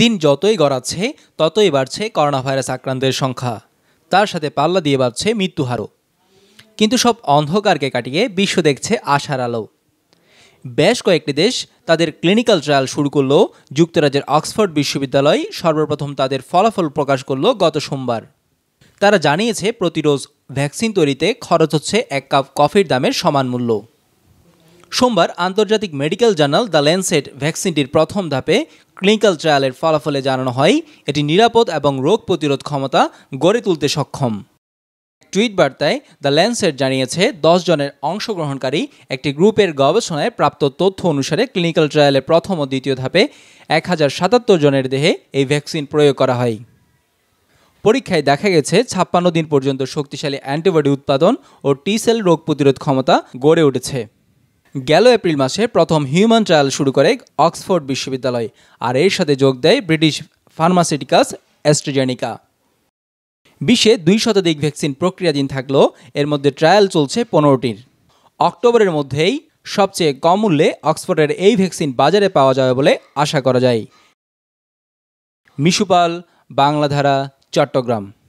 দিন যতই গড়াচ্ছে ততই বাড়ছে করোনা ভাইরাস আক্রান্তের সংখ্যা তার সাথে পাল্লা দিয়ে বাড়ছে মৃত্যুহারও কিন্তু সব অন্ধকারকে কাটিয়ে বিশ্ব দেখছে আশার আলো বেশ কয়েকটি দেশ তাদের ক্লিনিক্যাল ট্রায়াল শুরু করল যুক্তরাজ্যের অক্সফোর্ড বিশ্ববিদ্যালয় সর্বপ্রথম তাদের ফলাফল প্রকাশ করল গত সোমবার তারা জানিয়েছে প্রতিরোধ ভ্যাকসিন তৈরিতে খরচ হচ্ছে এক কাপ কফির দামের সমান মূল্য সোমবার আন্তর্জাতিক মেডিকেল জার্নাল দ্য ল্যান্ডসেট ভ্যাকসিনটির প্রথম ধাপে ক্লিনিক্যাল ট্রায়ালের ফলাফলে জানানো হয় এটি নিরাপদ এবং রোগ প্রতিরোধ ক্ষমতা গড়ে তুলতে সক্ষম টুইট বার্তায় দ্য ল্যান্ডসেট জানিয়েছে দশ জনের অংশগ্রহণকারী একটি গ্রুপের গবেষণায় প্রাপ্ত তথ্য অনুসারে ক্লিনিক্যাল ট্রায়ালের প্রথম ও দ্বিতীয় ধাপে এক হাজার সাতাত্তর জনের দেহে এই ভ্যাকসিন প্রয়োগ করা হয় পরীক্ষায় দেখা গেছে ছাপ্পান্ন দিন পর্যন্ত শক্তিশালী অ্যান্টিবডি উৎপাদন ও টি সেল রোগ প্রতিরোধ ক্ষমতা গড়ে উঠেছে গেল এপ্রিল মাসে প্রথম হিউম্যান ট্রায়াল শুরু করে অক্সফোর্ড বিশ্ববিদ্যালয় আর এর সাথে যোগ দেয় ব্রিটিশ ফার্মাসিউটিক্যাস অ্যাস্ট্রোজেনিকা বিশ্বে দুই শতাধিক ভ্যাকসিন প্রক্রিয়াধীন থাকলেও এর মধ্যে ট্রায়াল চলছে পনেরোটির অক্টোবরের মধ্যেই সবচেয়ে কম মূল্যে অক্সফোর্ডের এই ভ্যাকসিন বাজারে পাওয়া যাবে বলে আশা করা যায় মিশুপাল বাংলাধারা চট্টগ্রাম